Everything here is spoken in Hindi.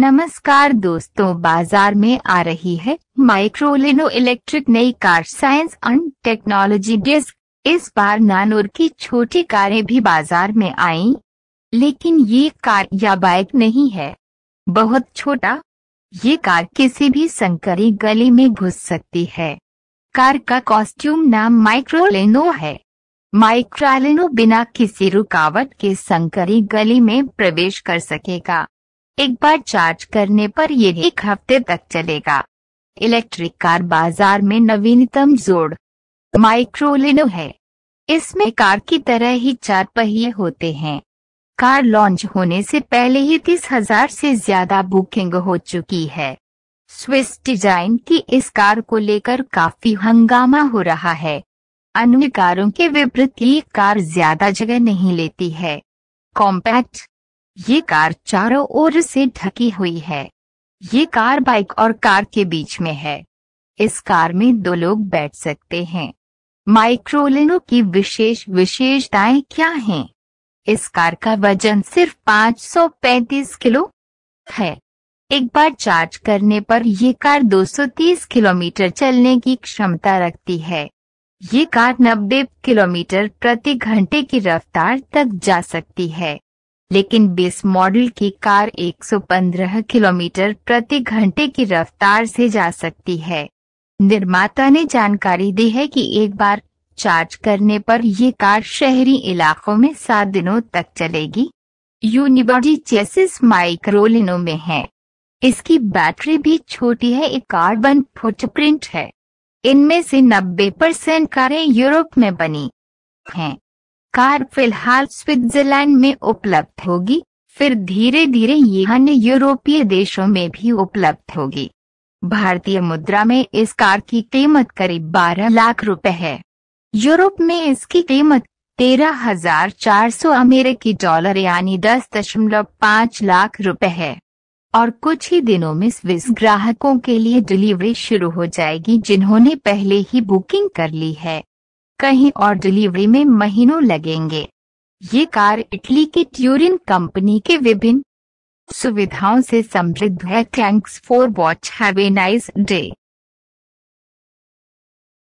नमस्कार दोस्तों बाजार में आ रही है माइक्रोलिनो इलेक्ट्रिक नई car science and technology desk इस बार नानोर की छोटी कारें भी बाजार में आई लेकिन ये कार या बाइक नहीं है बहुत छोटा ये कार किसी भी संकरी गली में घुस सकती है कार का कॉस्ट्यूम नाम माइक्रोलिनो है माइक्रोलिनो बिना किसी रुकावट के संकरी गली में प्रवेश कर सकेगा एक बार चार्ज करने पर ये एक हफ्ते तक चलेगा इलेक्ट्रिक कार बाजार में नवीनतम जोड़ माइक्रोलिनो है इसमें कार की तरह ही चार पहिए होते हैं कार लॉन्च होने से पहले ही तीस हजार से ज्यादा बुकिंग हो चुकी है स्विस डिजाइन की इस कार को लेकर काफी हंगामा हो रहा है अन्य कारों के विपरीत ये कार ज्यादा जगह नहीं लेती है कॉम्पैक्ट ये कार चारों ओर से ढकी हुई है ये कार बाइक और कार के बीच में है इस कार में दो लोग बैठ सकते हैं माइक्रोलिनो की विशेष विशेषताएं क्या हैं? इस कार का वजन सिर्फ 535 किलो है एक बार चार्ज करने पर ये कार 230 किलोमीटर चलने की क्षमता रखती है ये कार 90 किलोमीटर प्रति घंटे की रफ्तार तक जा सकती है लेकिन बेस मॉडल की कार 115 किलोमीटर प्रति घंटे की रफ्तार से जा सकती है निर्माता ने जानकारी दी है कि एक बार चार्ज करने पर ये कार शहरी इलाकों में सात दिनों तक चलेगी यूनिबॉडी चेसिस माइक्रोलिनो में है इसकी बैटरी भी छोटी है एक कार्बन फुटप्रिंट है इनमें से 90 परसेंट कारें यूरोप में बनी हैं कार फिलहाल स्विट्जरलैंड में उपलब्ध होगी फिर धीरे धीरे ये अन्य यूरोपीय देशों में भी उपलब्ध होगी भारतीय मुद्रा में इस कार की कीमत करीब बारह लाख रुपए है यूरोप में इसकी कीमत तेरह हजार चार सौ अमेरिकी डॉलर यानी दस दशमलव पाँच लाख रुपए है और कुछ ही दिनों में स्विस ग्राहकों के लिए डिलीवरी शुरू हो जाएगी जिन्होंने पहले ही बुकिंग कर ली है कहीं और डिलीवरी में महीनों लगेंगे ये कार इटली की ट्यूरिन कंपनी के विभिन्न सुविधाओं से समृद्ध है thanks for watch have a nice day